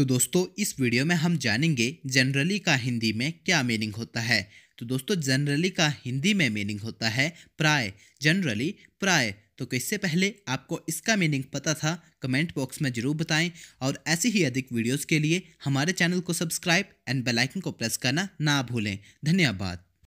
तो दोस्तों इस वीडियो में हम जानेंगे जनरली का हिंदी में क्या मीनिंग होता है तो दोस्तों जनरली का हिंदी में मीनिंग होता है प्राय जनरली प्राय तो इससे पहले आपको इसका मीनिंग पता था कमेंट बॉक्स में ज़रूर बताएं और ऐसे ही अधिक वीडियोस के लिए हमारे चैनल को सब्सक्राइब एंड बेल आइकन को प्रेस करना ना भूलें धन्यवाद